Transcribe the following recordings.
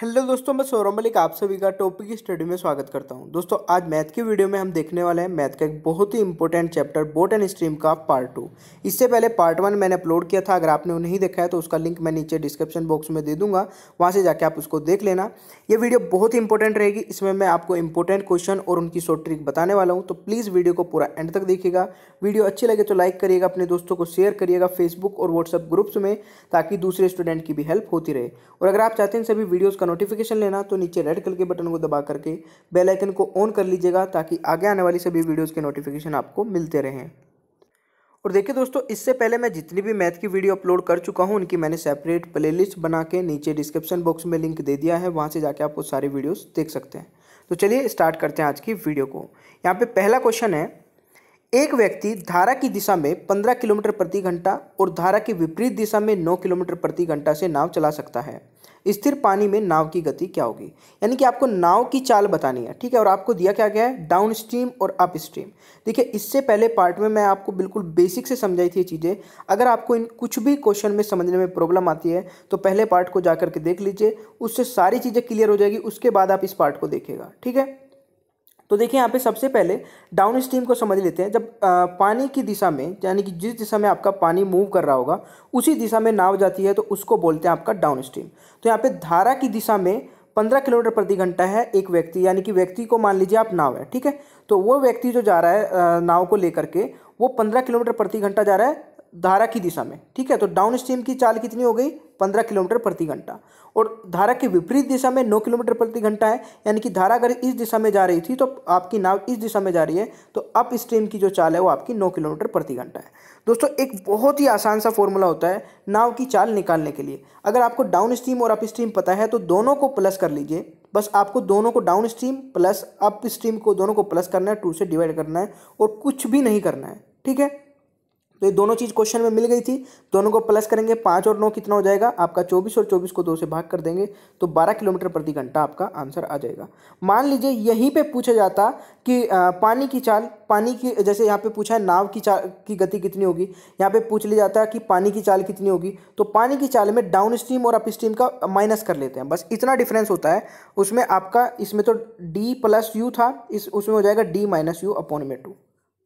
hello दोस्तों मैं सौरभ मलिक आप सभी का टॉपिक स्टडी में स्वागत करता हूं दोस्तों आज मैथ की वीडियो में हम देखने वाले हैं मैथ का एक बहुत ही important chapter boat and stream का पार्ट टू इससे पहले पार्ट वन मैंने अपलोड किया था अगर आपने वो नहीं देखा है तो उसका लिंक मैं नीचे डिस्क्रिप्शन बॉक्स में दे दूंगा वहाँ से जाके आप उसको देख लेना ये वीडियो बहुत ही इंपॉर्टेंट रहेगी इसमें मैं आपको इंपॉर्टेंट क्वेश्चन और उनकी शॉर्ट ट्रिक बताने वाला हूँ तो प्लीज़ वीडियो को पूरा एंड तक देखिएगा वीडियो अच्छी लगे तो लाइक करिएगा अपने दोस्तों को शेयर करिएगा फेसबुक और व्हाट्सअप ग्रुप्स में ताकि दूसरे स्टूडेंट की भी हेल्प होती रहे और अगर आप चाहते हैं सभी वीडियोज़ का नोटिफिकेशन लेना तो नीचे रेड कलर के बटन को दबा करके बेल आइकन को ऑन कर लीजिएगा ताकि आगे आने वाली सभी वीडियोस के नोटिफिकेशन आपको मिलते रहें और देखिए दोस्तों इससे पहले मैं जितनी भी मैथ की वीडियो अपलोड कर चुका हूँ उनकी मैंने सेपरेट प्लेलिस्ट बना के नीचे डिस्क्रिप्शन बॉक्स में लिंक दे दिया है वहाँ से जाके आप वो सारी वीडियोज देख सकते हैं तो चलिए स्टार्ट करते हैं आज की वीडियो को यहाँ पर पहला क्वेश्चन है एक व्यक्ति धारा की दिशा में 15 किलोमीटर प्रति घंटा और धारा की विपरीत दिशा में 9 किलोमीटर प्रति घंटा से नाव चला सकता है स्थिर पानी में नाव की गति क्या होगी यानी कि आपको नाव की चाल बतानी है ठीक है और आपको दिया क्या गया है डाउन स्ट्रीम और अप स्ट्रीम देखिए इससे पहले पार्ट में मैं आपको बिल्कुल बेसिक से समझाई थी ये चीज़ें अगर आपको इन कुछ भी क्वेश्चन में समझने में प्रॉब्लम आती है तो पहले पार्ट को जा करके देख लीजिए उससे सारी चीज़ें क्लियर हो जाएगी उसके बाद आप इस पार्ट को देखिएगा ठीक है तो देखिए यहाँ पे सबसे पहले डाउन स्ट्रीम को समझ लेते हैं जब आ, पानी की दिशा में यानी कि जिस दिशा में आपका पानी मूव कर रहा होगा उसी दिशा में नाव जाती है तो उसको बोलते हैं आपका डाउन स्ट्रीम तो यहाँ पे धारा की दिशा में पंद्रह किलोमीटर प्रति घंटा है एक व्यक्ति यानी कि व्यक्ति को मान लीजिए आप नाव है ठीक है तो वो व्यक्ति जो जा रहा है नाव को लेकर के वो पंद्रह किलोमीटर प्रति घंटा जा रहा है धारा की दिशा में ठीक है तो डाउन स्ट्रीम की चाल कितनी हो गई पंद्रह किलोमीटर प्रति घंटा और धारा के विपरीत दिशा में नौ किलोमीटर प्रति घंटा है यानी कि धारा अगर इस दिशा में जा रही थी तो आपकी नाव इस दिशा में जा रही है तो अप स्ट्रीम की जो चाल है वो आपकी नौ किलोमीटर प्रति घंटा है दोस्तों एक बहुत ही आसान सा फॉर्मूला होता है नाव की चाल निकालने के लिए अगर आपको डाउन स्ट्रीम और अप स्ट्रीम पता है तो दोनों को प्लस कर लीजिए बस आपको दोनों को downstream plus upstream को दोनों को प्लस करना है टू से डिवाइड करना है और कुछ भी नहीं करना है ठीक है तो ये दोनों चीज़ क्वेश्चन में मिल गई थी दोनों को प्लस करेंगे पाँच और नौ कितना हो जाएगा आपका चौबीस और चौबीस को दो से भाग कर देंगे तो बारह किलोमीटर प्रति घंटा आपका आंसर आ जाएगा मान लीजिए यहीं पे पूछा जाता कि पानी की चाल पानी की जैसे यहाँ पे पूछा है नाव की चाल की गति कितनी होगी यहाँ पे पूछ लिया जाता है कि पानी की चाल कितनी होगी तो पानी की चाल में डाउन स्ट्रीम और अप स्ट्रीम का माइनस कर लेते हैं बस इतना डिफरेंस होता है उसमें आपका इसमें तो डी प्लस यू था इस उसमें हो जाएगा डी माइनस यू अपॉन में टू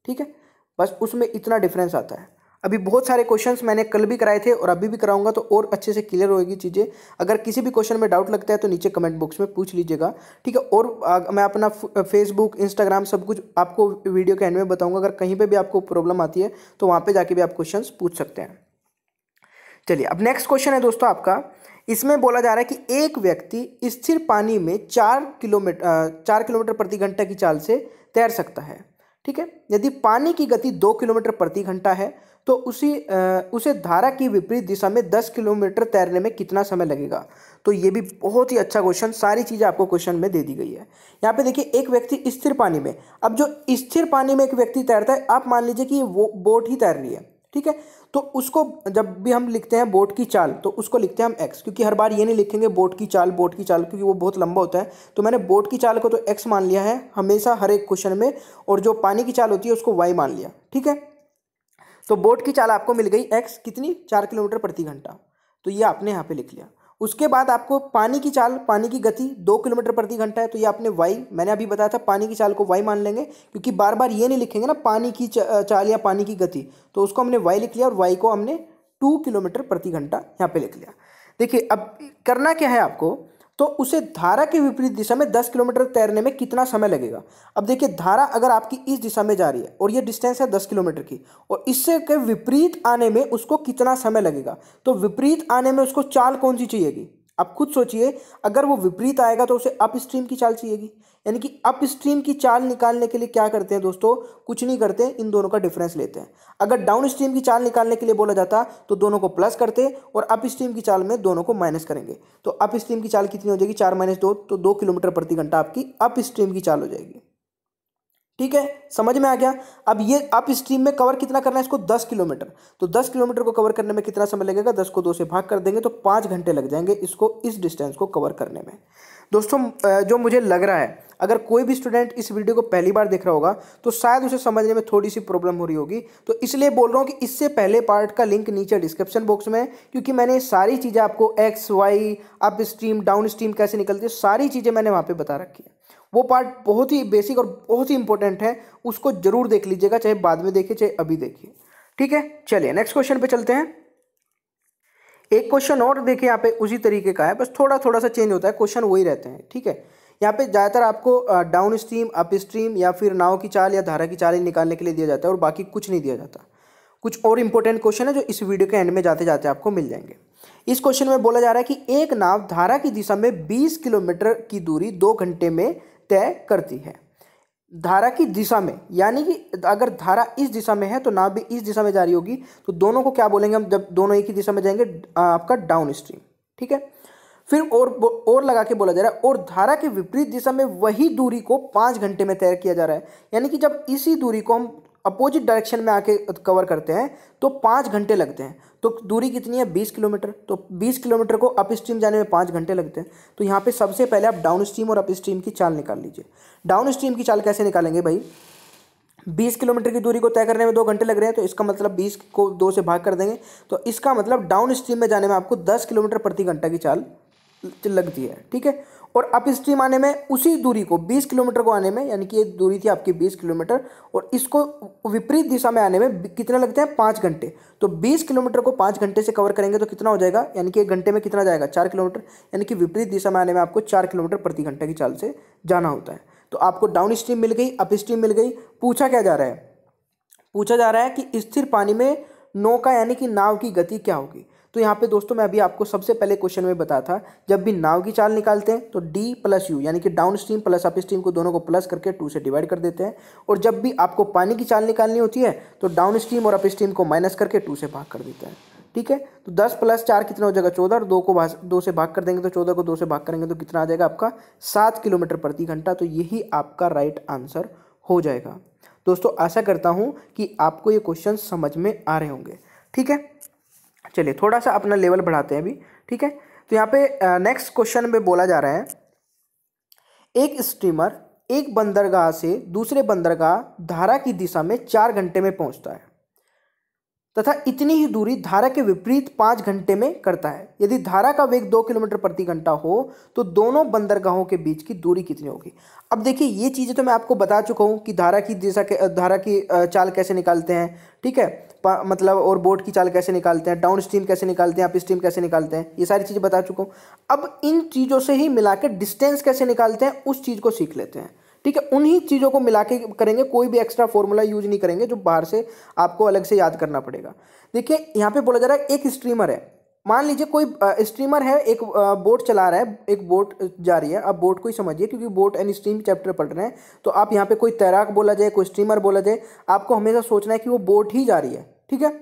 ठीक है बस उसमें इतना डिफरेंस आता है अभी बहुत सारे क्वेश्चंस मैंने कल भी कराए थे और अभी भी कराऊंगा तो और अच्छे से क्लियर होएगी चीज़ें अगर किसी भी क्वेश्चन में डाउट लगता है तो नीचे कमेंट बॉक्स में पूछ लीजिएगा ठीक है और मैं अपना फेसबुक इंस्टाग्राम सब कुछ आपको वीडियो के एंड में बताऊंगा अगर कहीं पे भी आपको प्रॉब्लम आती है तो वहाँ पर जाके भी आप क्वेश्चन पूछ सकते हैं चलिए अब नेक्स्ट क्वेश्चन है दोस्तों आपका इसमें बोला जा रहा है कि एक व्यक्ति स्थिर पानी में चार किलोमीटर चार किलोमीटर प्रति घंटा की चाल से तैर सकता है ठीक है यदि पानी की गति दो किलोमीटर प्रति घंटा है तो उसी आ, उसे धारा की विपरीत दिशा में दस किलोमीटर तैरने में कितना समय लगेगा तो ये भी बहुत ही अच्छा क्वेश्चन सारी चीज़ें आपको क्वेश्चन में दे दी गई है यहाँ पे देखिए एक व्यक्ति स्थिर पानी में अब जो स्थिर पानी में एक व्यक्ति तैरता है आप मान लीजिए कि वो बोट ही तैर रही है ठीक है तो उसको जब भी हम लिखते हैं बोट की चाल तो उसको लिखते हैं हम एक्स क्योंकि हर बार ये नहीं लिखेंगे बोट की चाल बोट की चाल क्योंकि वो बहुत लंबा होता है तो मैंने बोट की चाल को तो एक्स मान लिया है हमेशा हर एक क्वेश्चन में और जो पानी की चाल होती है उसको वाई मान लिया ठीक है तो बोट की चाल आपको मिल गई एक्स कितनी चार किलोमीटर प्रति घंटा तो ये आपने यहाँ पे लिख लिया उसके बाद आपको पानी की चाल पानी की गति दो किलोमीटर प्रति घंटा है तो ये आपने वाई मैंने अभी बताया था पानी की चाल को वाई मान लेंगे क्योंकि बार बार ये नहीं लिखेंगे ना पानी की चाल या पानी की गति तो उसको हमने वाई लिख लिया और वाई को हमने टू किलोमीटर प्रति घंटा यहाँ पर लिख लिया देखिए अब करना क्या है आपको तो उसे धारा के विपरीत दिशा में दस किलोमीटर तैरने में कितना समय लगेगा अब देखिए धारा अगर आपकी इस दिशा में जा रही है और ये डिस्टेंस है दस किलोमीटर की और इससे के विपरीत आने में उसको कितना समय लगेगा तो विपरीत आने में उसको चाल कौन सी चाहिएगी अब खुद सोचिए अगर वो विपरीत आएगा तो उसे अप स्ट्रीम की चाल चाहिएगी यानी कि अप स्ट्रीम की चाल निकालने के लिए क्या करते हैं दोस्तों कुछ नहीं करते इन दोनों का डिफरेंस लेते हैं अगर डाउन स्ट्रीम की चाल निकालने के लिए बोला जाता तो दोनों को प्लस करते और अप स्ट्रीम की चाल में दोनों को माइनस करेंगे तो अप स्ट्रीम की चाल कितनी हो जाएगी चार माइनस दो तो दो किलोमीटर प्रति घंटा आपकी अप स्ट्रीम की चाल हो जाएगी ठीक है समझ में आ गया अब ये आप स्ट्रीम में कवर कितना करना है इसको दस किलोमीटर तो दस किलोमीटर को कवर करने में कितना समय लगेगा दस को दो से भाग कर देंगे तो पाँच घंटे लग जाएंगे इसको इस डिस्टेंस को कवर करने में दोस्तों जो मुझे लग रहा है अगर कोई भी स्टूडेंट इस वीडियो को पहली बार देख रहा होगा तो शायद उसे समझने में थोड़ी सी प्रॉब्लम हो रही होगी तो इसलिए बोल रहा हूँ कि इससे पहले पार्ट का लिंक नीचे डिस्क्रिप्शन बॉक्स में है क्योंकि मैंने सारी चीज़ें आपको X Y upstream downstream कैसे निकलती है सारी चीज़ें मैंने वहाँ पर बता रखी है वो पार्ट बहुत ही बेसिक और बहुत ही इंपॉर्टेंट है उसको जरूर देख लीजिएगा चाहे बाद में देखिए चाहे अभी देखिए ठीक है चलिए नेक्स्ट क्वेश्चन पे चलते हैं एक क्वेश्चन और देखिए यहाँ पे उसी तरीके का है बस थोड़ा थोड़ा सा चेंज होता है क्वेश्चन वही रहते हैं ठीक है यहाँ पे ज़्यादातर आपको डाउन स्ट्रीम अप स्ट्रीम या फिर नाव की चाल या धारा की चाल ही निकालने के लिए दिया जाता है और बाकी कुछ नहीं दिया जाता कुछ और इंपॉर्टेंट क्वेश्चन है जो इस वीडियो के एंड में जाते जाते आपको मिल जाएंगे इस क्वेश्चन में बोला जा रहा है कि एक नाव धारा की दिशा में बीस किलोमीटर की दूरी दो घंटे में तय करती है धारा की दिशा में यानी कि अगर धारा इस दिशा में है तो नाव भी इस दिशा में जा रही होगी तो दोनों को क्या बोलेंगे हम जब दोनों एक ही दिशा में जाएंगे आपका डाउन स्ट्रीम ठीक है फिर और और लगा के बोला जा रहा है और धारा के विपरीत दिशा में वही दूरी को पाँच घंटे में तय किया जा रहा है यानी कि जब इसी दूरी को हम अपोजिट डायरेक्शन में आके कवर करते हैं तो पाँच घंटे लगते हैं तो दूरी कितनी है बीस किलोमीटर तो बीस किलोमीटर को अप स्ट्रीम जाने में पाँच घंटे लगते हैं तो यहाँ पर सबसे पहले आप डाउन स्ट्रीम और अप स्ट्रीम की चाल निकाल लीजिए डाउन स्ट्रीम की चाल कैसे निकालेंगे भाई बीस किलोमीटर की दूरी को तय करने में दो घंटे लग रहे हैं तो इसका मतलब बीस को दो से भाग कर देंगे तो इसका मतलब डाउन स्ट्रीम में जाने में आपको दस किलोमीटर प्रति घंटा की चाल लगती है ठीक है और अप स्ट्रीम आने में उसी दूरी को 20 किलोमीटर को आने में यानी कि ये दूरी थी आपकी 20 किलोमीटर और इसको विपरीत दिशा में आने में कितने लगते हैं पाँच घंटे तो 20 किलोमीटर को पाँच घंटे से कवर करेंगे तो कितना हो जाएगा यानी कि एक घंटे में कितना जाएगा चार किलोमीटर यानी कि विपरीत दिशा में आने में आपको चार किलोमीटर प्रति घंटे की चाल से जाना होता है तो आपको डाउन स्ट्रीम मिल गई अप स्ट्रीम मिल गई पूछा क्या जा रहा है पूछा जा रहा है कि स्थिर पानी में नौका यानी कि नाव की गति क्या होगी तो यहाँ पे दोस्तों मैं अभी आपको सबसे पहले क्वेश्चन में बताया था जब भी नाव की चाल निकालते हैं तो डी प्लस यू यानी कि downstream plus upstream को दोनों को प्लस करके टू से डिवाइड कर देते हैं और जब भी आपको पानी की चाल निकालनी होती है तो डाउन स्ट्रीम और अप स्ट्रीम को माइनस करके टू से भाग कर देते हैं ठीक है तो दस प्लस चार कितना हो जाएगा चौदह और दो को भाग दो से भाग कर देंगे तो चौदह को दो से भाग करेंगे तो कितना आ जाएगा आपका सात किलोमीटर प्रति घंटा तो यही आपका राइट आंसर हो जाएगा दोस्तों आशा करता हूँ कि आपको ये क्वेश्चन समझ में आ रहे होंगे ठीक है चलिए थोड़ा सा अपना लेवल बढ़ाते हैं अभी ठीक है तो यहाँ पे नेक्स्ट क्वेश्चन में बोला जा रहा है एक स्टीमर एक बंदरगाह से दूसरे बंदरगाह धारा की दिशा में चार घंटे में पहुँचता है तथा इतनी ही दूरी धारा के विपरीत पाँच घंटे में करता है यदि धारा का वेग दो किलोमीटर प्रति घंटा हो तो दोनों बंदरगाहों के बीच की दूरी कितनी होगी अब देखिए ये चीज़ें तो मैं आपको बता चुका हूँ कि धारा की दिशा के धारा की चाल कैसे निकालते हैं ठीक है मतलब और बोट की चाल कैसे निकालते हैं डाउन स्ट्रीम कैसे निकालते हैं अप स्ट्रीम कैसे निकालते हैं ये सारी चीज़ें बता चुका हूँ अब इन चीज़ों से ही मिला डिस्टेंस कैसे निकालते हैं उस चीज़ को सीख लेते हैं ठीक है उन्हीं चीज़ों को मिला के करेंगे कोई भी एक्स्ट्रा फॉर्मूला यूज नहीं करेंगे जो बाहर से आपको अलग से याद करना पड़ेगा देखिए यहाँ पे बोला जा रहा है एक स्ट्रीमर है मान लीजिए कोई स्ट्रीमर है एक बोट चला रहा है एक बोट जा रही है आप बोट को ही समझिए क्योंकि बोट एंड स्ट्रीम चैप्टर पढ़ रहे हैं तो आप यहाँ पे कोई तैराक बोला जाए कोई स्ट्रीमर बोला जाए आपको हमेशा सोचना है कि वो बोट ही जा रही है ठीक है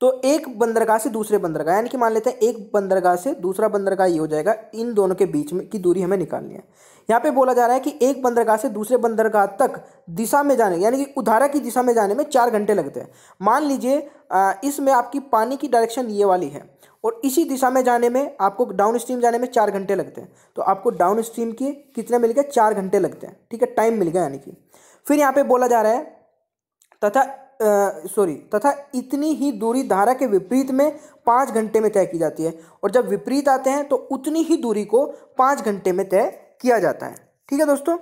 तो एक बंदरगाह से दूसरे बंदरगाह यानी कि मान लेते हैं एक बंदरगाह से दूसरा बंदरगाह ये हो जाएगा इन दोनों के बीच में की दूरी हमें निकालनी है यहाँ पे बोला जा रहा है कि एक बंदरगाह से दूसरे बंदरगाह तक दिशा में जाने यानी कि उधारा की दिशा में जाने में चार घंटे लगते हैं मान लीजिए इसमें आपकी पानी की डायरेक्शन ये वाली है और इसी दिशा में जाने में आपको डाउन स्ट्रीम जाने में चार घंटे लगते हैं तो आपको डाउन स्ट्रीम के कितने मिल गए चार घंटे लगते हैं ठीक है टाइम मिल गया यानी कि फिर यहाँ पे बोला जा रहा है तथा सॉरी तथा इतनी ही दूरी धारा के विपरीत में पाँच घंटे में तय की जाती है और जब विपरीत आते हैं तो उतनी ही दूरी को पाँच घंटे में तय किया जाता है ठीक है दोस्तों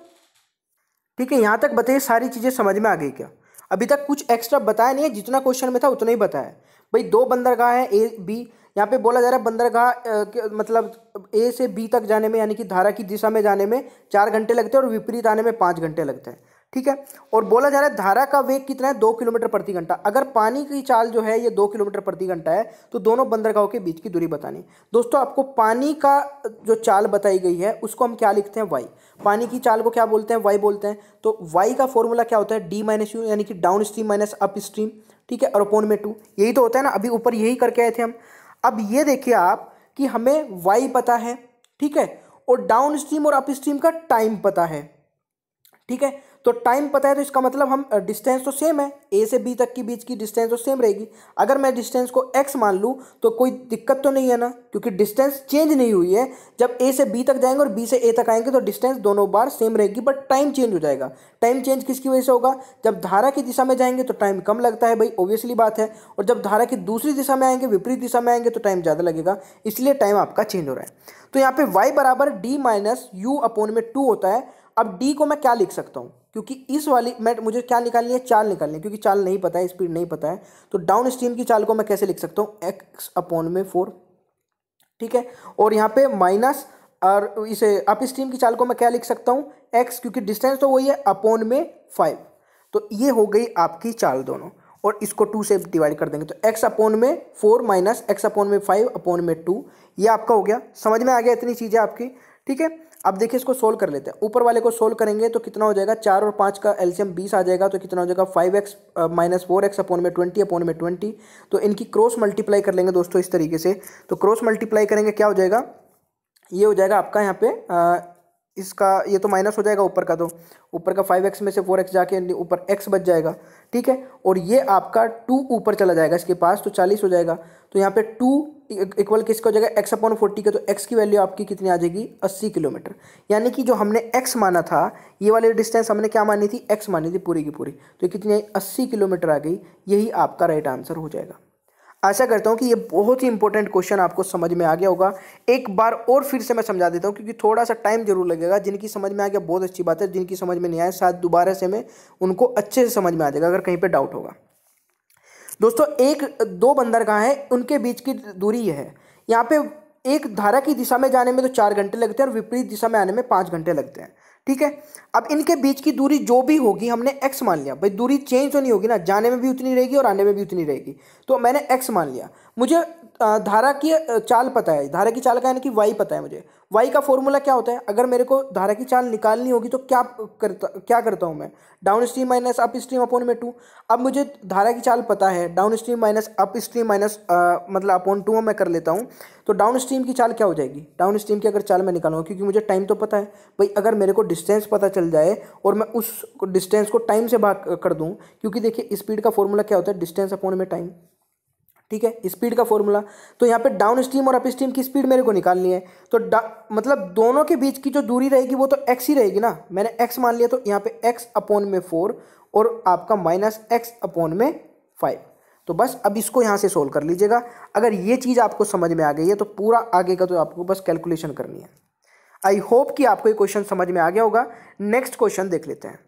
ठीक है यहाँ तक बताइए सारी चीज़ें समझ में आ गई क्या अभी तक कुछ एक्स्ट्रा बताया नहीं है जितना क्वेश्चन में था उतना ही बताया भाई दो बंदरगाह है ए बी यहाँ पे बोला जा रहा है बंदरगाह मतलब ए से बी तक जाने में यानी कि धारा की दिशा में जाने में चार घंटे लगते हैं और विपरीत आने में पाँच घंटे लगते हैं ठीक है और बोला जा रहा है धारा का वेग कितना है दो किलोमीटर प्रति घंटा अगर पानी की चाल जो है ये दो किलोमीटर प्रति घंटा है तो दोनों बंदरगाहों के बीच की दूरी बतानी दोस्तों आपको पानी का जो चाल बताई गई है उसको हम क्या लिखते हैं वाई पानी की चाल को क्या बोलते हैं वाई बोलते हैं तो वाई का फॉर्मूला क्या होता है डी माइनस यू यानी कि downstream minus upstream ठीक है और अपोन में टू यही तो होता है ना अभी ऊपर यही करके आए थे हम अब ये देखिए आप कि हमें वाई पता है ठीक है और डाउन स्ट्रीम और अप स्ट्रीम का टाइम पता है ठीक है तो टाइम पता है तो इसका मतलब हम डिस्टेंस तो सेम है ए से बी तक की बीच की डिस्टेंस तो सेम रहेगी अगर मैं डिस्टेंस को एक्स मान लूँ तो कोई दिक्कत तो नहीं है ना क्योंकि डिस्टेंस चेंज नहीं हुई है जब ए से बी तक जाएंगे और बी से ए तक आएंगे तो डिस्टेंस दोनों बार सेम रहेगी बट टाइम चेंज हो जाएगा टाइम चेंज किसकी वजह से होगा जब धारा की दिशा में जाएंगे तो टाइम कम लगता है भाई ऑब्वियसली बात है और जब धारा की दूसरी दिशा में आएंगे विपरीत दिशा में आएंगे तो टाइम ज़्यादा लगेगा इसलिए टाइम आपका चेंज हो रहा है तो यहाँ पे y बराबर डी माइनस यू अपोन में टू होता है अब d को मैं क्या लिख सकता हूँ क्योंकि इस वाली मैं मुझे क्या निकालनी है चाल निकालनी है क्योंकि चाल नहीं पता है स्पीड नहीं पता है तो डाउन स्ट्रीम की चाल को मैं कैसे लिख सकता हूँ एक्स अपॉन में फोर ठीक है और यहाँ पे माइनस और इसे अप स्ट्रीम की चाल को मैं क्या लिख सकता हूँ एक्स क्योंकि डिस्टेंस तो वही है अपॉन में फाइव तो ये हो गई आपकी चाल दोनों और इसको टू से डिवाइड कर देंगे तो एक्स अपोन में फोर माइनस एक्स अपोन में फाइव अपोन में टू ये आपका हो गया समझ में आ गया इतनी चीज़ें आपकी ठीक है अब देखिए इसको सोल्व कर लेते हैं ऊपर वाले को सोल्व करेंगे तो कितना हो जाएगा चार और पाँच का एल्सियम बीस आ जाएगा तो कितना हो जाएगा five X minus four X upon में ट्वेंटी अपोन में ट्वेंटी तो इनकी क्रॉस मल्टीप्लाई कर लेंगे दोस्तों इस तरीके से तो क्रॉस मल्टीप्लाई करेंगे क्या हो जाएगा ये हो जाएगा आपका यहाँ पे आ, इसका ये तो माइनस हो जाएगा ऊपर का तो ऊपर का फाइव एक्स में से फोर एक्स जाके ऊपर एक्स बच जाएगा ठीक है और ये आपका टू ऊपर चला जाएगा इसके पास तो चालीस हो जाएगा तो यहाँ पे टू इक्वल किसका हो जाएगा एक्स अपॉन फोर्टी का तो एक्स की वैल्यू आपकी कितनी आ जाएगी अस्सी किलोमीटर यानी कि जो हमने एक्स माना था ये वाली डिस्टेंस हमने क्या मानी थी एक्स मानी थी पूरी की पूरी तो कितनी आई अस्सी किलोमीटर आ गई यही आपका राइट आंसर हो जाएगा आशा करता हूँ कि ये बहुत ही इंपॉर्टेंट क्वेश्चन आपको समझ में आ गया होगा एक बार और फिर से मैं समझा देता हूँ क्योंकि थोड़ा सा टाइम जरूर लगेगा जिनकी समझ में आ गया बहुत अच्छी बात है जिनकी समझ में नहीं आया शायद दोबारा से मैं उनको अच्छे से समझ में आ जाएगा अगर कहीं पर डाउट होगा दोस्तों एक दो बंदरगाह हैं उनके बीच की दूरी यह है यहाँ पे एक धारा की दिशा में जाने में तो चार घंटे लगते हैं और विपरीत दिशा में आने में पाँच घंटे लगते हैं ठीक है अब इनके बीच की दूरी जो भी होगी हमने एक्स मान लिया भाई दूरी चेंज तो नहीं होगी ना जाने में भी उतनी रहेगी और आने में भी उतनी रहेगी तो मैंने एक्स मान लिया मुझे धारा की चाल पता है धारा की चाल का यानी कि वाई पता है मुझे वाई का फॉर्मूला क्या होता है अगर मेरे को धारा की चाल निकालनी होगी तो क्या करता क्या करता हूँ मैं downstream minus upstream upon में टू अब मुझे धारा की चाल पता है downstream minus upstream minus मतलब अपॉन टू मैं कर लेता हूँ तो डाउन स्ट्रीम की चाल क्या हो जाएगी डाउन स्ट्रीम की अगर चाल मैं निकालूंगा क्योंकि मुझे टाइम तो पता है भाई अगर मेरे को डिस्टेंस पता चल जाए और मैं उस डिस्टेंस को टाइम से भाग कर दूँ क्योंकि देखिए स्पीड का फॉर्मूला क्या होता है डिस्टेंस अपॉन में टाइम ठीक है स्पीड का फॉर्मूला तो यहाँ पे डाउन स्ट्रीम और अप स्ट्रीम की स्पीड मेरे को निकालनी है तो मतलब दोनों के बीच की जो दूरी रहेगी वो तो एक्स ही रहेगी ना मैंने एक्स मान लिया तो यहाँ पे एक्स अपॉन में फोर और आपका माइनस एक्स अपॉन में फाइव तो बस अब इसको यहाँ से सोल्व कर लीजिएगा अगर ये चीज़ आपको समझ में आ गई है तो पूरा आगे का तो आपको बस कैलकुलेशन करनी है आई होप कि आपको ये क्वेश्चन समझ में आ गया होगा नेक्स्ट क्वेश्चन देख लेते हैं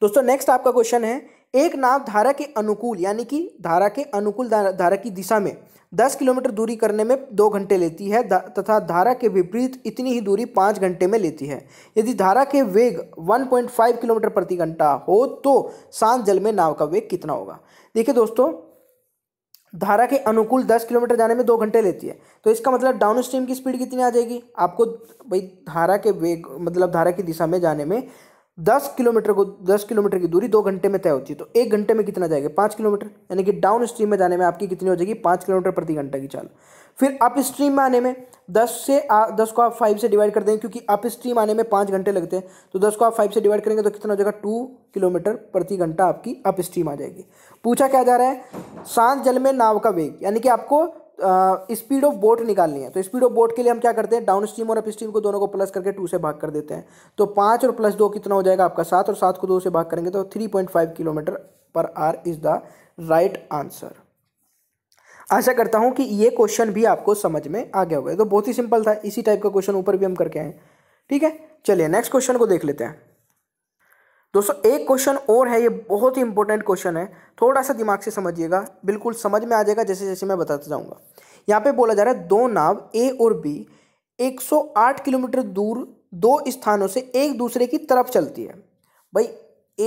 दोस्तों नेक्स्ट आपका क्वेश्चन है एक नाव धारा के अनुकूल यानी कि धारा के अनुकूल धारा की दिशा में दस किलोमीटर दूरी करने में दो घंटे लेती है तथा धारा के विपरीत इतनी ही दूरी पाँच घंटे में लेती है यदि धारा के वेग 1.5 किलोमीटर प्रति घंटा हो तो शांत जल में नाव का वेग कितना होगा देखिए दोस्तों धारा के अनुकूल 10 किलोमीटर जाने में दो घंटे लेती है तो इसका मतलब डाउन स्ट्रीम की स्पीड कितनी आ जाएगी आपको भाई धारा के वेग मतलब धारा की दिशा में जाने में दस किलोमीटर को दस किलोमीटर की दूरी दो घंटे में तय होती है तो एक घंटे में कितना जाएगा पाँच किलोमीटर यानी कि डाउन स्ट्रीम में जाने में आपकी कितनी हो जाएगी पाँच किलोमीटर प्रति घंटा की चाल फिर अप स्ट्रीम में आने में दस से आ, दस को आप फाइव से डिवाइड कर देंगे क्योंकि अप स्ट्रीम आने में पाँच घंटे लगते हैं तो दस को आप फाइव से डिवाइड करेंगे तो कितना हो जाएगा टू किलोमीटर प्रति घंटा आपकी अप स्ट्रीम आ जाएगी पूछा क्या जा रहा है सांस जल में नाव का वेग यानी कि आपको स्पीड ऑफ बोट निकालनी है तो स्पीड ऑफ बोट के लिए हम क्या करते हैं डाउन स्ट्रीम और अप स्ट्रीम को दोनों को प्लस करके टू से भाग कर देते हैं तो पाँच और प्लस दो कितना हो जाएगा आपका सात और सात को दो से भाग करेंगे तो three point five kilometre per hour is the right answer आशा करता हूँ कि ये क्वेश्चन भी आपको समझ में आ गया होगा तो बहुत ही सिंपल था इसी टाइप का क्वेश्चन ऊपर भी हम करके आए ठीक है चलिए नेक्स्ट क्वेश्चन को देख लेते हैं दोस्तों एक क्वेश्चन और है ये बहुत ही इंपॉर्टेंट क्वेश्चन है थोड़ा सा दिमाग से समझिएगा बिल्कुल समझ में आ जाएगा जैसे जैसे मैं बताता जाऊँगा यहाँ पे बोला जा रहा है दो नाव ए और बी 108 किलोमीटर दूर दो स्थानों से एक दूसरे की तरफ चलती है भाई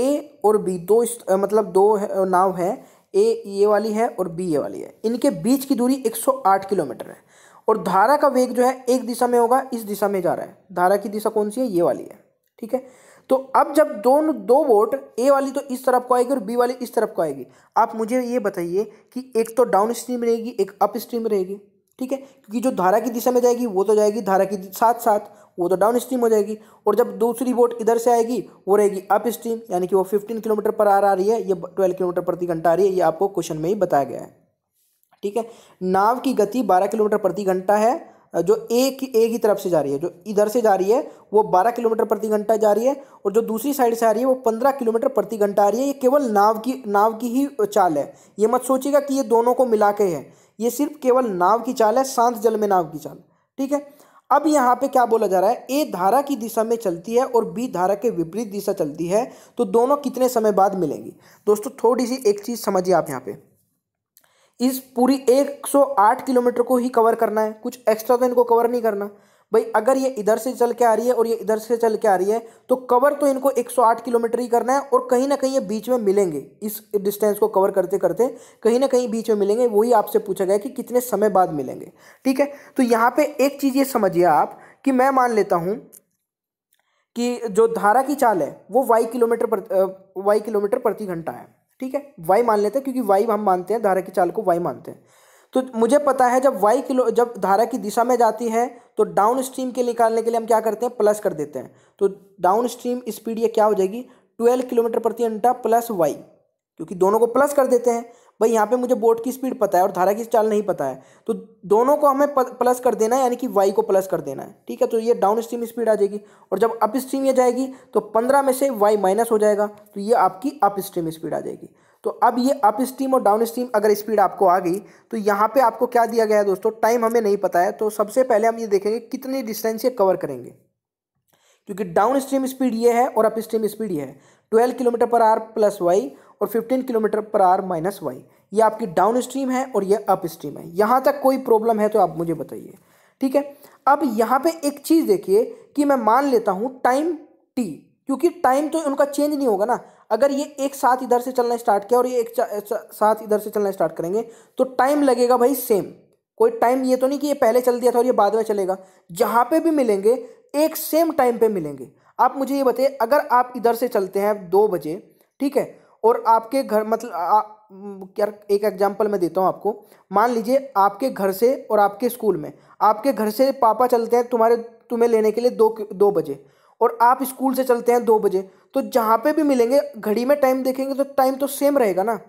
ए और बी दो मतलब दो नाव है ए ये वाली है और बी ये वाली है इनके बीच की दूरी एक किलोमीटर है और धारा का वेग जो है एक दिशा में होगा इस दिशा में जा रहा है धारा की दिशा कौन सी है ये वाली है ठीक है तो अब जब दोनों दो वोट ए वाली तो इस तरफ को आएगी और बी वाली इस तरफ को आएगी आप मुझे ये बताइए कि एक तो डाउन स्ट्रीम रहेगी एक अप स्ट्रीम रहेगी ठीक है क्योंकि जो धारा की दिशा में जाएगी वो तो जाएगी धारा की साथ साथ वो तो डाउन स्ट्रीम हो जाएगी और जब दूसरी बोट इधर से आएगी वो रहेगी अप स्ट्रीम यानी कि वो 15 किलोमीटर पर आर आ रही है या 12 किलोमीटर प्रति घंटा आ रही है ये आपको क्वेश्चन में ही बताया गया है ठीक है नाव की गति 12 किलोमीटर प्रति घंटा है जो ए की ए की तरफ से जा रही है जो इधर से जा रही है वो 12 किलोमीटर प्रति घंटा जा रही है और जो दूसरी साइड से आ रही है वो 15 किलोमीटर प्रति घंटा आ रही है ये केवल नाव की नाव की ही चाल है ये मत सोचिएगा कि ये दोनों को मिला के है ये सिर्फ केवल नाव की चाल है शांत जल में नाव की चाल ठीक है अब यहाँ पे क्या बोला जा रहा है ए धारा की दिशा में चलती है और बी धारा के विपरीत दिशा चलती है तो दोनों कितने समय बाद मिलेंगी दोस्तों थोड़ी सी एक चीज़ समझिए आप यहाँ पे इस पूरी 108 किलोमीटर को ही कवर करना है कुछ एक्स्ट्रा तो इनको कवर नहीं करना भाई अगर ये इधर से चल के आ रही है और ये इधर से चल के आ रही है तो कवर तो इनको 108 किलोमीटर ही करना है और कहीं ना कहीं ये बीच में मिलेंगे इस डिस्टेंस को कवर करते करते कहीं ना कहीं बीच में मिलेंगे वही आपसे पूछा गया कि कितने समय बाद मिलेंगे ठीक है तो यहाँ पर एक चीज़ ये समझिए आप कि मैं मान लेता हूँ कि जो धारा की चाल है वो Y kilometre per Y kilometre प्रति घंटा है ठीक है वाई मान लेते हैं क्योंकि वाई हम मानते हैं धारा की चाल को वाई मानते हैं तो मुझे पता है जब वाई किलो जब धारा की दिशा में जाती है तो डाउन स्ट्रीम के निकालने के लिए हम क्या करते हैं प्लस कर देते हैं तो डाउन स्ट्रीम स्पीड यह क्या हो जाएगी ट्वेल्व किलोमीटर प्रति घंटा प्लस वाई क्योंकि दोनों को प्लस कर देते हैं भाई यहाँ पे मुझे बोट की स्पीड पता है और धारा की चाल नहीं पता है तो दोनों को हमें प्लस कर देना है यानी कि वाई को प्लस कर देना है ठीक है तो ये डाउन स्ट्रीम स्पीड आ जाएगी और जब अप स्ट्रीम ये जाएगी तो पंद्रह में से वाई माइनस हो जाएगा तो ये आपकी अप स्ट्रीम स्पीड आ जाएगी तो अब ये अप स्ट्रीम और डाउन स्ट्रीम अगर स्पीड आपको आ गई तो यहाँ पर आपको क्या दिया गया है दोस्तों टाइम हमें नहीं पता है तो सबसे पहले हम ये देखेंगे कितनी डिस्टेंस ये कवर करेंगे क्योंकि डाउन स्ट्रीम स्पीड ये है और अप स्ट्रीम स्पीड ये है twelve kilometre per hour plus Y और 15 kilometre per are minus Y ये आपकी डाउन स्ट्रीम है और ये अप स्ट्रीम है यहाँ तक कोई प्रॉब्लम है तो आप मुझे बताइए ठीक है अब यहाँ पे एक चीज़ देखिए कि मैं मान लेता हूँ टाइम टी क्योंकि टाइम तो उनका चेंज नहीं होगा ना अगर ये एक साथ इधर से चलना स्टार्ट किया और ये एक साथ इधर से चलना स्टार्ट करेंगे तो टाइम लगेगा भाई सेम कोई टाइम ये तो नहीं कि ये पहले चल दिया था और ये बाद में चलेगा जहाँ पे भी मिलेंगे एक सेम टाइम पे मिलेंगे आप मुझे ये बताइए अगर आप इधर से चलते हैं दो बजे ठीक है और आपके घर मतलब क्या एक एग्जांपल मैं देता हूँ आपको मान लीजिए आपके घर से और आपके स्कूल में आपके घर से पापा चलते हैं तुम्हारे तुम्हें लेने के लिए दो दो बजे और आप स्कूल से चलते हैं दो बजे तो जहाँ पे भी मिलेंगे घड़ी में टाइम देखेंगे तो टाइम तो सेम रहेगा ना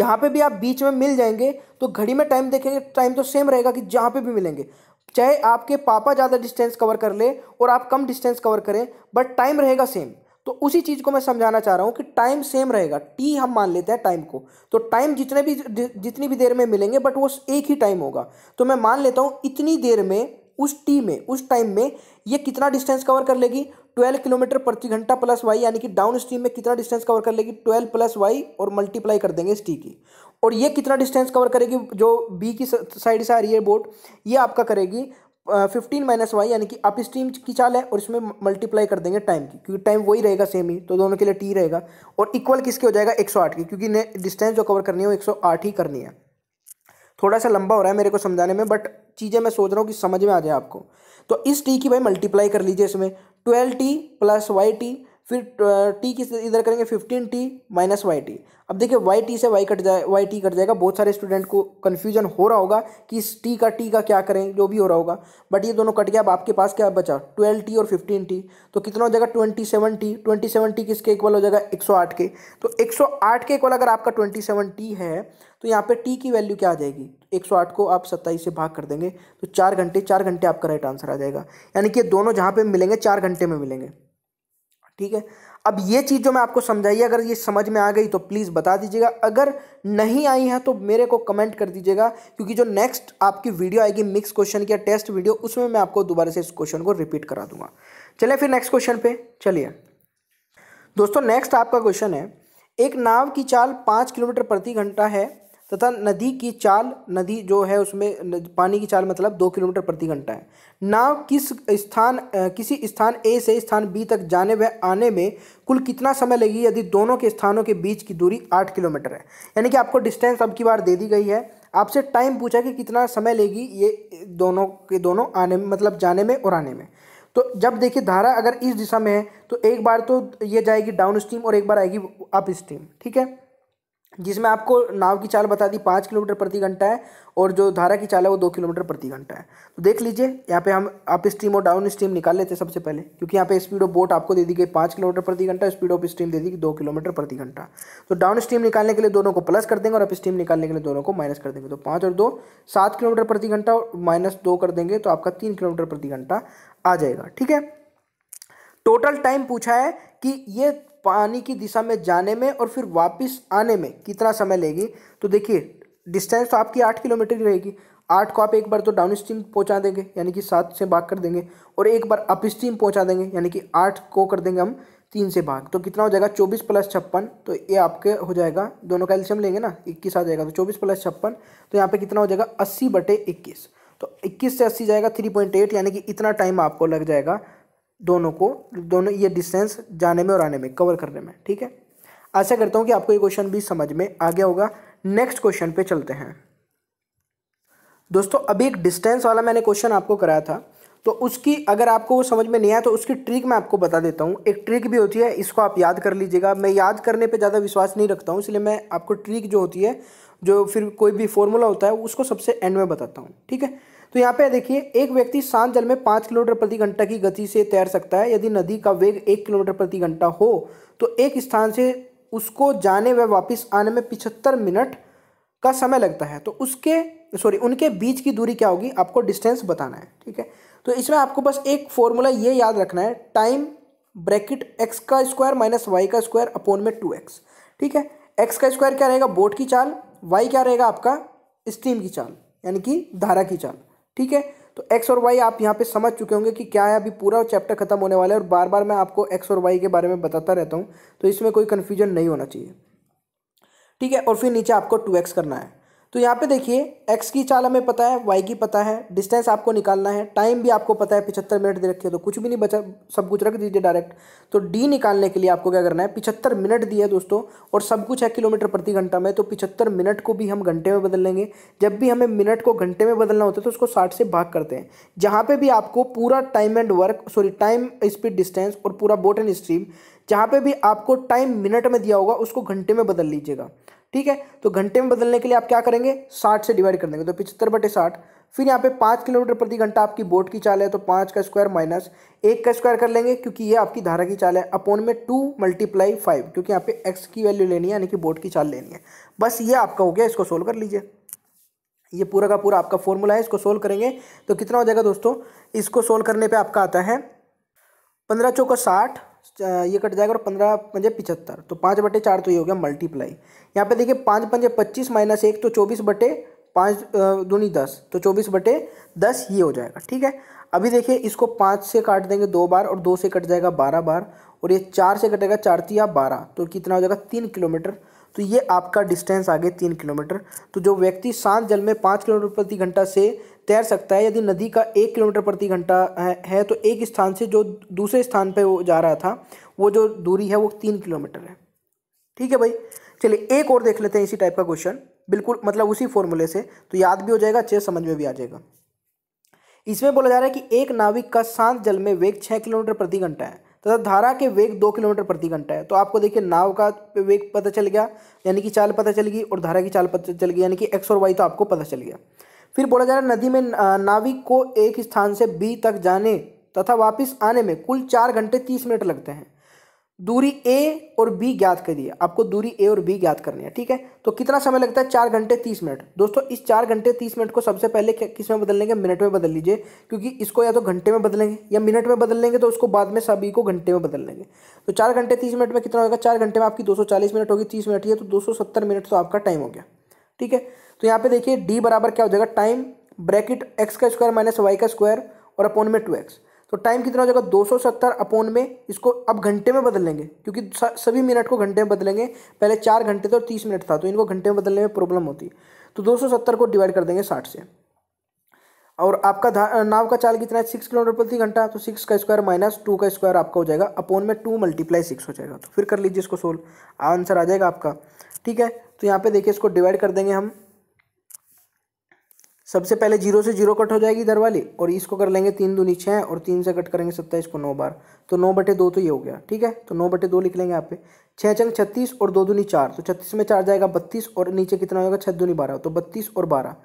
जहाँ पे भी आप बीच में मिल जाएंगे तो घड़ी में टाइम देखेंगे टाइम तो सेम रहेगा कि जहाँ पे भी मिलेंगे चाहे आपके पापा ज़्यादा डिस्टेंस कवर कर ले और आप कम डिस्टेंस कवर करें बट टाइम रहेगा सेम तो उसी चीज़ को मैं समझाना चाह रहा हूँ कि टाइम सेम रहेगा टी हम मान लेते हैं टाइम को तो टाइम जितने भी जितनी भी देर में मिलेंगे बट वो एक ही टाइम होगा तो मैं मान लेता हूँ इतनी देर में उस टी में उस टाइम में ये कितना डिस्टेंस कवर कर लेगी 12 किलोमीटर प्रति घंटा प्लस वाई यानी कि डाउन स्ट्रीम में कितना डिस्टेंस कवर कर लेगी 12 प्लस वाई और मल्टीप्लाई कर देंगे इस टी की और ये कितना डिस्टेंस कवर करेगी जो बी की साइड से आ रही है बोट ये आपका करेगी फिफ्टीन माइनस वाई यानी कि अप स्ट्रीम की चाल है और इसमें मल्टीप्लाई कर देंगे टाइम की क्योंकि टाइम वही रहेगा सेम ही तो दोनों के लिए टी रहेगा और इक्वल किसके हो जाएगा 108 की क्योंकि डिस्टेंस जो कवर करनी है वो 108 ही करनी है थोड़ा सा लंबा हो रहा है मेरे को समझाने में बट चीज़ें मैं सोच रहा हूँ कि समझ में आ जाए आपको तो इस टी की भाई मल्टीप्लाई कर लीजिए इसमें twelve T plus Y T फिर टी किस इधर करेंगे fifteen T minus Y T अब देखिए वाई टी से वाई कट जाए वाई टी कट जाएगा बहुत सारे स्टूडेंट को कन्फ्यूजन हो रहा होगा कि इस टी का टी का क्या करें जो भी हो रहा होगा बट ये दोनों कट गया अब आपके पास क्या बचा ट्वेल्व टी और फिफ्टीन टी तो कितना हो जाएगा twenty seven T twenty seven T किसके इक्वल हो जाएगा एक सौ आठ के तो एक सौ आठ के इक्वल अगर आपका ट्वेंटी सेवन टी है तो यहाँ पर टी की वैल्यू क्या आ जाएगी एक सौ आठ को आप सत्ताईस से भाग कर देंगे तो चार घंटे चार घंटे आपका राइट आंसर आ जाएगा यानी कि दोनों जहाँ पे मिलेंगे चार घंटे में मिलेंगे ठीक है अब ये चीज़ जो मैं आपको समझाई अगर ये समझ में आ गई तो प्लीज़ बता दीजिएगा अगर नहीं आई है तो मेरे को कमेंट कर दीजिएगा क्योंकि जो नेक्स्ट आपकी वीडियो आएगी मिक्स क्वेश्चन की या टेस्ट वीडियो उसमें मैं आपको दोबारा से इस क्वेश्चन को रिपीट करा दूंगा चलिए फिर नेक्स्ट क्वेश्चन पे चलिए दोस्तों नेक्स्ट आपका क्वेश्चन है एक नाव की चाल पाँच किलोमीटर प्रति घंटा है तथा नदी की चाल नदी जो है उसमें पानी की चाल मतलब दो किलोमीटर प्रति घंटा है नाव किस स्थान किसी स्थान ए से स्थान बी तक जाने व आने में कुल कितना समय लगेगी यदि दोनों के स्थानों के बीच की दूरी आठ किलोमीटर है यानी कि आपको डिस्टेंस अब की बार दे दी गई है आपसे टाइम पूछा कि कितना समय लेगी ये दोनों के दोनों आने में मतलब जाने में और आने में तो जब देखिए धारा अगर इस दिशा में है तो एक बार तो ये जाएगी डाउन स्ट्रीम और एक बार आएगी अप स्ट्रीम ठीक है जिसमें आपको नाव की चाल बता दी पाँच किलोमीटर प्रति घंटा है और जो धारा की चाल है वो दो किलोमीटर प्रति घंटा है तो देख लीजिए यहाँ पे हम आप स्ट्रीम और डाउन स्ट्रीम निकाल लेते हैं सबसे पहले क्योंकि यहाँ पे स्पीड ऑफ बोट आपको दे दी गई पाँच किलोमीटर प्रति घंटा स्पीड ऑफ स्ट्रीम दे दी गई दो किलोमीटर प्रति घंटा तो डाउन स्ट्रीम निकालने के लिए दोनों को प्लस कर देंगे और अप स्ट्रीम निकालने के लिए दोनों को माइनस कर देंगे तो पाँच और दो सात किलोमीटर प्रति घंटा और माइनस दो कर देंगे तो आपका तीन किलोमीटर प्रति घंटा आ जाएगा ठीक है टोटल टाइम पूछा है कि ये पानी की दिशा में जाने में और फिर वापस आने में कितना समय लेगी तो देखिए डिस्टेंस तो आपकी आठ किलोमीटर ही रहेगी आठ को आप एक बार तो डाउन स्ट्रीम पहुँचा देंगे यानी कि सात से भाग कर देंगे और एक बार अप स्ट्रीम पहुँचा देंगे यानी कि आठ को कर देंगे हम तीन से भाग तो कितना हो जाएगा चौबीस प्लस छप्पन तो ये आपके हो जाएगा दोनों का एल्शियम लेंगे ना इक्कीस आ जाएगा तो चौबीस प्लस छप्पन तो यहाँ पे कितना हो जाएगा अस्सी बटे इक्कीस तो इक्कीस से अस्सी जाएगा थ्री पॉइंट एट यानी कि इतना टाइम आपको लग जाएगा दोनों को दोनों ये डिस्टेंस जाने में और आने में कवर करने में ठीक है आशा करता हूँ कि आपको ये क्वेश्चन भी समझ में आ गया होगा नेक्स्ट क्वेश्चन पे चलते हैं दोस्तों अभी एक डिस्टेंस वाला मैंने क्वेश्चन आपको कराया था तो उसकी अगर आपको वो समझ में नहीं आया तो उसकी ट्रिक मैं आपको बता देता हूँ एक ट्रिक भी होती है इसको आप याद कर लीजिएगा मैं याद करने पर ज़्यादा विश्वास नहीं रखता हूँ इसलिए मैं आपको ट्रिक जो होती है जो फिर कोई भी फॉर्मूला होता है उसको सबसे एंड में बताता हूँ ठीक है तो यहाँ पे देखिए एक व्यक्ति शांत जल में पाँच किलोमीटर प्रति घंटा की गति से तैर सकता है यदि नदी का वेग एक किलोमीटर प्रति घंटा हो तो एक स्थान से उसको जाने व वापस आने में पिछहत्तर मिनट का समय लगता है तो उसके सॉरी उनके बीच की दूरी क्या होगी आपको डिस्टेंस बताना है ठीक है तो इसमें आपको बस एक फॉर्मूला ये याद रखना है टाइम ब्रैकेट एक्स का स्क्वायर माइनस वाई का स्क्वायर अपोन में टू एक्स ठीक है एक्स का स्क्वायर क्या रहेगा बोट की चाल वाई क्या रहेगा आपका स्टीम की चाल यानी कि धारा की चाल ठीक है तो एक्स और वाई आप यहाँ पे समझ चुके होंगे कि क्या है अभी पूरा चैप्टर खत्म होने वाला है और बार बार मैं आपको एक्स और वाई के बारे में बताता रहता हूँ तो इसमें कोई कन्फ्यूजन नहीं होना चाहिए ठीक है और फिर नीचे आपको टू एक्स करना है तो यहाँ पे देखिए एक्स की चाल हमें पता है वाई की पता है डिस्टेंस आपको निकालना है टाइम भी आपको पता है पिछहत्तर मिनट दे रखे तो कुछ भी नहीं बचा सब कुछ रख दीजिए डायरेक्ट तो डी निकालने के लिए आपको क्या करना है पिछहत्तर मिनट दिया है दोस्तों और सब कुछ है किलोमीटर प्रति घंटा में तो पिछहत्तर मिनट को भी हम घंटे में बदल लेंगे जब भी हमें मिनट को घंटे में बदलना होता है तो उसको साठ से भाग करते हैं जहाँ पर भी आपको पूरा time and work sorry time speed distance और पूरा बोट एंड स्ट्रीम जहाँ पर भी आपको टाइम मिनट में दिया होगा उसको घंटे में बदल लीजिएगा ठीक है तो घंटे में बदलने के लिए आप क्या करेंगे साठ से डिवाइड कर देंगे तो पिछहत्तर बटे साठ फिर यहाँ पे पाँच किलोमीटर प्रति घंटा आपकी बोट की चाल है तो पाँच का स्क्वायर माइनस एक का स्क्वायर कर लेंगे क्योंकि ये आपकी धारा की चाल है अपोन में टू मल्टीप्लाई फाइव क्योंकि यहाँ पे एक्स की वैल्यू लेनी है यानी कि बोट की चाल लेनी है बस ये आपका हो गया इसको सोल्व कर लीजिए ये पूरा का पूरा आपका फॉर्मूला है इसको सोल्व करेंगे तो कितना हो जाएगा दोस्तों इसको सोल्व करने पर आपका आता है पंद्रह चौका साठ ये कट जाएगा और पंद्रह पंजे पिचहत्तर तो पाँच बटे चार तो ये हो गया मल्टीप्लाई यहाँ पे देखिए पाँच पंजे पच्चीस माइनस एक तो चौबीस बटे पाँच दूनी दस तो चौबीस बटे दस ये हो जाएगा ठीक है अभी देखिए इसको पाँच से काट देंगे दो बार और दो से कट जाएगा बारह बार और ये चार से कटेगा चार तिया बारह तो कितना हो जाएगा तीन किलोमीटर तो ये आपका डिस्टेंस आ गया तीन किलोमीटर तो जो व्यक्ति शांत जल में पाँच किलोमीटर प्रति घंटा से तैर सकता है यदि नदी का एक किलोमीटर प्रति घंटा है तो एक स्थान से जो दूसरे स्थान पर वो जा रहा था वो जो दूरी है वो तीन किलोमीटर है ठीक है भाई चलिए एक और देख लेते हैं इसी टाइप का क्वेश्चन बिल्कुल मतलब उसी फॉर्मूले से तो याद भी हो जाएगा अच्छे समझ में भी आ जाएगा इसमें बोला जा रहा है कि एक नाविक का शांत जल में वेग छः किलोमीटर प्रति घंटा है तथा धारा के वेग दो किलोमीटर प्रति घंटा है तो आपको देखिए नाव का वेग पता चल गया यानी कि चाल पता चल गई और धारा की चाल पता चल गई यानी कि एक्स और वाई तो आपको पता चल गया फिर बोला जा रहा है नदी में नाविक को एक स्थान से बी तक जाने तथा वापस आने में कुल चार घंटे तीस मिनट लगते हैं दूरी ए और बी ज्ञात करिए आपको दूरी ए और बी ज्ञात करनी है ठीक है तो कितना समय लगता है चार घंटे तीस मिनट दोस्तों इस चार घंटे तीस मिनट को सबसे पहले किस में बदल लेंगे मिनट में बदल लीजिए क्योंकि इसको या तो घंटे में बदलेंगे या मिनट में बदल लेंगे तो उसको बाद में सभी को घंटे में बदल लेंगे तो चार घंटे तीस मिनट में कितना होगा चार घंटे में आपकी दो मिनट होगी तीस मिनट ही है तो दो मिनट तो आपका टाइम हो गया ठीक है तो यहाँ पे देखिए डी बराबर क्या हो जाएगा टाइम ब्रैकेट एक्स का स्क्वायर माइनस वाई का स्क्वायर और अपोन में टू एक्स तो टाइम कितना हो जाएगा दो सौ सत्तर अपोन में इसको अब घंटे में बदल लेंगे क्योंकि सभी मिनट को घंटे में बदलेंगे पहले चार घंटे थे और तीस मिनट था तो इनको घंटे में बदलने में प्रॉब्लम होती तो सत्तर को डिवाइड कर देंगे साठ से और आपका नाव का चाल कितना है सिक्स किलोमीटर प्रति घंटा तो सिक्स का स्क्वायर माइनस टू का स्क्वायर आपका हो जाएगा अपोन में टू मल्टीप्लाई सिक्स हो जाएगा तो फिर कर लीजिए इसको सोल्व आंसर आ जाएगा आपका ठीक है तो यहाँ पे देखिए इसको डिवाइड कर देंगे हम सबसे पहले जीरो से जीरो कट हो जाएगी इधर वाली और इसको कर लेंगे तीन दूनी छः और तीन से कट करेंगे सत्ताईस को नौ बार तो नौ बटे दो तो ये हो गया ठीक है तो नौ बटे दो लिख लेंगे यहाँ पे छः चंग छत्तीस और दो दूनी चार तो छत्तीस में चार जाएगा बत्तीस और नीचे कितना होगा छः दूनी बारह तो बत्तीस और बारह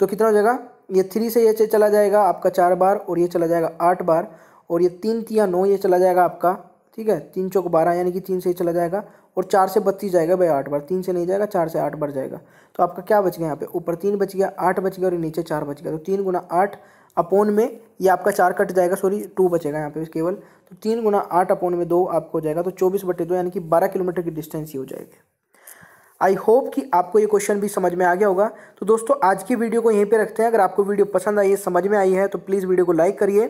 तो कितना हो जाएगा ये थ्री से ये चला जाएगा आपका चार बार और ये चला जाएगा आठ बार और ये तीन तिया नौ ये चला जाएगा आपका ठीक है तीन चौक बारह यानी कि तीन से चला जाएगा और चार से बत्तीस जाएगा भाई आठ बार तीन से नहीं जाएगा चार से आठ बार जाएगा तो आपका क्या बच गया यहाँ पे ऊपर तीन बच गया आठ बच गया और नीचे चार बच गया तो तीन गुना आठ अपोन में ये आपका चार कट जाएगा सॉरी टू बचेगा यहाँ पे केवल तो तीन गुना आठ अपोन में दो आपको हो जाएगा तो चौबीस बटे दो यानी कि बारह किलोमीटर की डिस्टेंस ही हो जाएगी आई होप कि आपको ये क्वेश्चन भी समझ में आ गया होगा तो दोस्तों आज की वीडियो को यहीं पर रखते हैं अगर आपको वीडियो पसंद आई है समझ में आई है तो प्लीज़ वीडियो को लाइक करिए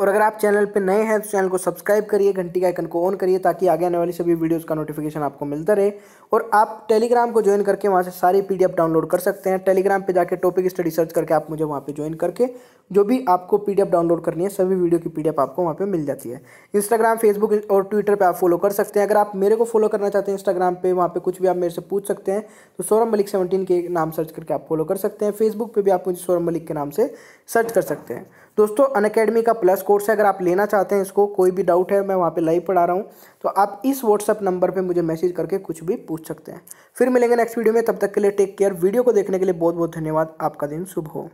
और अगर आप चैनल पर नए हैं तो चैनल को सब्सक्राइब करिए घंटी का आइकन को ऑन करिए ताकि आगे आने वाली सभी वीडियोस का नोटिफिकेशन आपको मिलता रहे और आप टेलीग्राम को ज्वाइन करके वहाँ से सारी पीडीएफ डाउनलोड कर सकते हैं टेलीग्राम पे जाके टॉपिक स्टडी सर्च करके आप मुझे वहाँ पे ज्वाइन करके जो भी आपको पी डाउनलोड करनी है सभी वीडियो की पी आपको वहाँ पर मिल जाती है इंस्टाग्राम फेसबुक और ट्विटर पर आप फॉलो कर सकते हैं अगर आप मेरे को फॉलो करना चाहते हैं इंस्टाग्राम पर वहाँ पर कुछ भी आप मेरे से पूछ सकते हैं तो सौरभ मलिक सेवनटीन के नाम सर्च करके आप फॉलो कर सकते हैं फेसबुक पर भी आप मुझे सौरभ मलिक के नाम से सर्च कर सकते हैं दोस्तों अनकेडमी का प्लस कोर्स है अगर आप लेना चाहते हैं इसको कोई भी डाउट है मैं वहाँ पे लाइव पढ़ा रहा हूँ तो आप इस व्हाट्सअप नंबर पे मुझे मैसेज करके कुछ भी पूछ सकते हैं फिर मिलेंगे नेक्स्ट वीडियो में तब तक के लिए टेक केयर वीडियो को देखने के लिए बहुत बहुत धन्यवाद आपका दिन शुभ हो